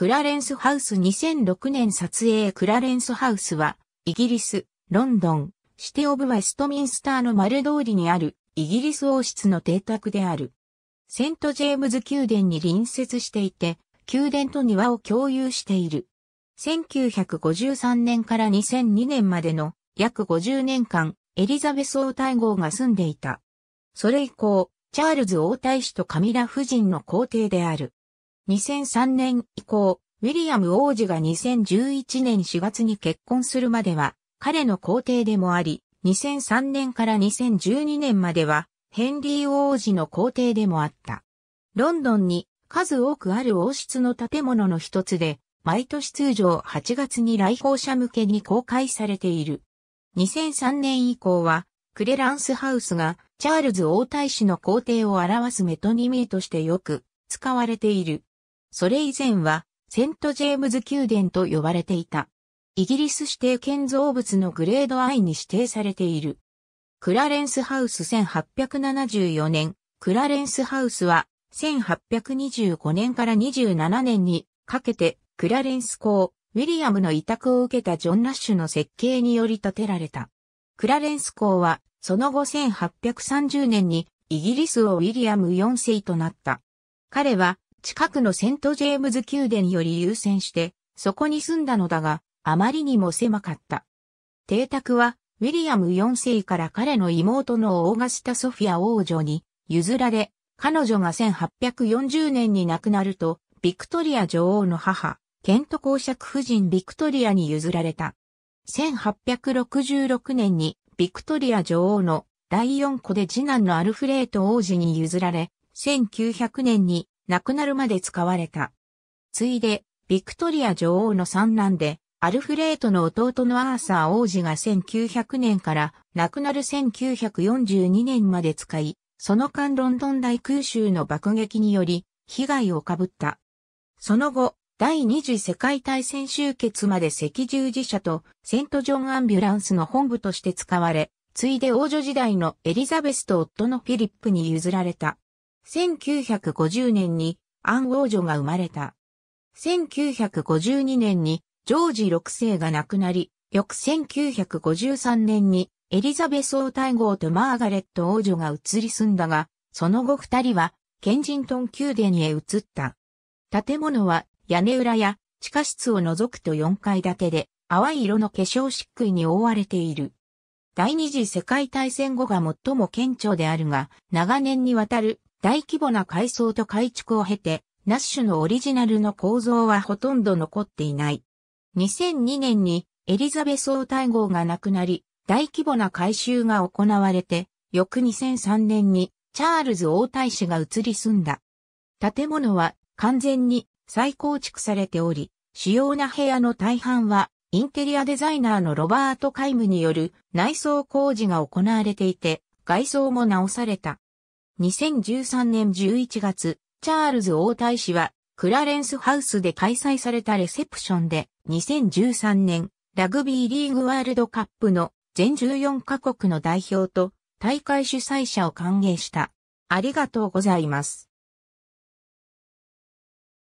クラレンスハウス2006年撮影クラレンスハウスは、イギリス、ロンドン、シテオブ・ウェストミンスターの丸通りにある、イギリス王室の邸宅である。セント・ジェームズ宮殿に隣接していて、宮殿と庭を共有している。1953年から2002年までの約50年間、エリザベス王太后が住んでいた。それ以降、チャールズ王太子とカミラ夫人の皇帝である。2003年以降、ウィリアム王子が2011年4月に結婚するまでは、彼の皇帝でもあり、2003年から2012年までは、ヘンリー王子の皇帝でもあった。ロンドンに数多くある王室の建物の一つで、毎年通常8月に来訪者向けに公開されている。2003年以降は、クレランスハウスがチャールズ王太子の皇帝を表すメトニミーとしてよく使われている。それ以前は、セント・ジェームズ宮殿と呼ばれていた。イギリス指定建造物のグレード I に指定されている。クラレンスハウス1874年、クラレンスハウスは1825年から27年にかけてクラレンス公、ウィリアムの委託を受けたジョン・ラッシュの設計により建てられた。クラレンス公はその後1830年にイギリスをウィリアム4世となった。彼は近くのセントジェームズ宮殿より優先して、そこに住んだのだが、あまりにも狭かった。邸宅は、ウィリアム4世から彼の妹のオーガスタ・ソフィア王女に譲られ、彼女が1840年に亡くなると、ビクトリア女王の母、ケント公爵夫人ビクトリアに譲られた。1866年にビクトリア女王の第4子で次男のアルフレート王子に譲られ、1900年に亡くなるまで使われた。ついで、ビクトリア女王の三男で、アルフレートの弟のアーサー王子が1900年から亡くなる1942年まで使い、その間ロンドン大空襲の爆撃により、被害をかぶった。その後、第二次世界大戦終結まで赤十字社とセントジョンアンビュランスの本部として使われ、ついで王女時代のエリザベスと夫のフィリップに譲られた。1950年にアン王女が生まれた。1952年にジョージ6世が亡くなり、翌1953年にエリザベス王太后とマーガレット王女が移り住んだが、その後二人はケンジントン宮殿へ移った。建物は屋根裏や地下室を除くと4階建てで淡い色の化粧漆喰に覆われている。第二次世界大戦後が最も顕著であるが、長年にわたる大規模な改装と改築を経て、ナッシュのオリジナルの構造はほとんど残っていない。2002年にエリザベス王太后が亡くなり、大規模な改修が行われて、翌2003年にチャールズ王太子が移り住んだ。建物は完全に再構築されており、主要な部屋の大半はインテリアデザイナーのロバート・カイムによる内装工事が行われていて、外装も直された。2013年11月、チャールズ王太子は、クラレンスハウスで開催されたレセプションで、2013年、ラグビーリーグワールドカップの全14カ国の代表と大会主催者を歓迎した。ありがとうございます。